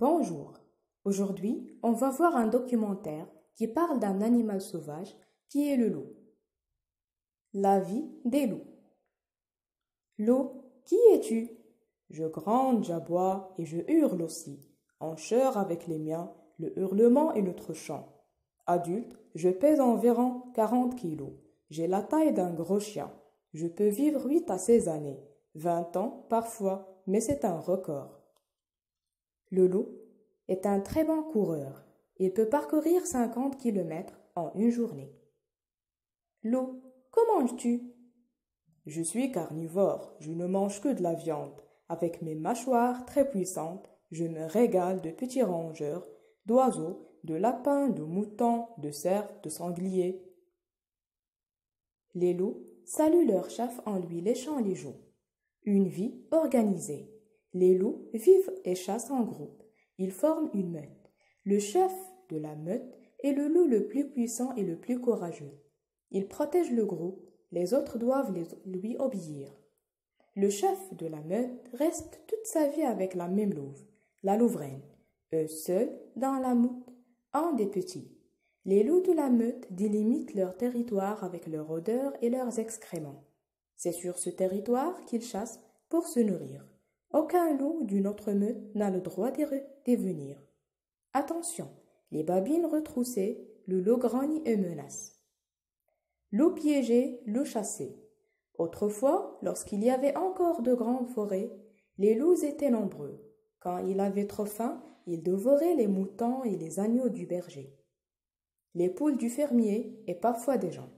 Bonjour. Aujourd'hui, on va voir un documentaire qui parle d'un animal sauvage qui est le loup. La vie des loups. Loup, qui es-tu Je gronde, j'aboie et je hurle aussi, en chœur avec les miens, le hurlement est notre chant. Adulte, je pèse environ 40 kilos. J'ai la taille d'un gros chien. Je peux vivre 8 à 16 années, 20 ans parfois, mais c'est un record. Le loup est un très bon coureur. Il peut parcourir cinquante kilomètres en une journée. Loup, comment manges-tu Je suis carnivore. Je ne mange que de la viande. Avec mes mâchoires très puissantes, je me régale de petits rongeurs, d'oiseaux, de lapins, de moutons, de cerfs, de sangliers. Les loups saluent leur chef en lui léchant les joues. Une vie organisée. Les loups vivent et chassent en groupe. Ils forment une meute. Le chef de la meute est le loup le plus puissant et le plus courageux. Il protège le groupe, les autres doivent lui obéir. Le chef de la meute reste toute sa vie avec la même louve, la louvraine, eux seuls dans la meute, un des petits. Les loups de la meute délimitent leur territoire avec leur odeur et leurs excréments. C'est sur ce territoire qu'ils chassent pour se nourrir. Aucun loup d'une autre meute n'a le droit de venir. Attention, les babines retroussées, le loup grogne et menace. Loup piégé, loup chassé. Autrefois, lorsqu'il y avait encore de grandes forêts, les loups étaient nombreux. Quand il avait trop faim, il dévorait les moutons et les agneaux du berger, les poules du fermier et parfois des gens.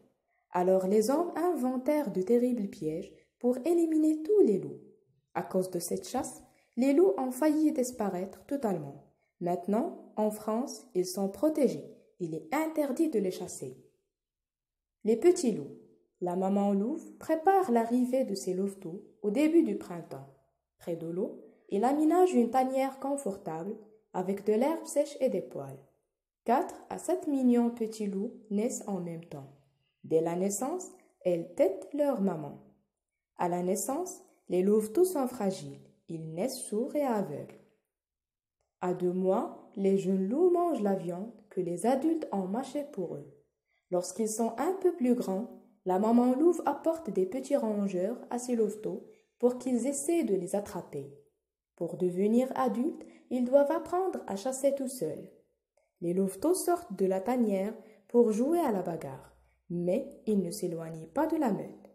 Alors les hommes inventèrent de terribles pièges pour éliminer tous les loups. À cause de cette chasse, les loups ont failli disparaître totalement. Maintenant, en France, ils sont protégés. Il est interdit de les chasser. Les petits loups. La maman louve prépare l'arrivée de ses louveteaux au début du printemps. Près de l'eau, il aménage une tanière confortable avec de l'herbe sèche et des poils. 4 à sept millions petits loups naissent en même temps. Dès la naissance, elles têtent leur maman. À la naissance, les louveteaux sont fragiles, ils naissent sourds et aveugles. À deux mois, les jeunes loups mangent la viande que les adultes ont mâchée pour eux. Lorsqu'ils sont un peu plus grands, la maman louve apporte des petits rongeurs à ses louveteaux pour qu'ils essaient de les attraper. Pour devenir adultes, ils doivent apprendre à chasser tout seuls. Les louveteaux sortent de la tanière pour jouer à la bagarre, mais ils ne s'éloignent pas de la meute.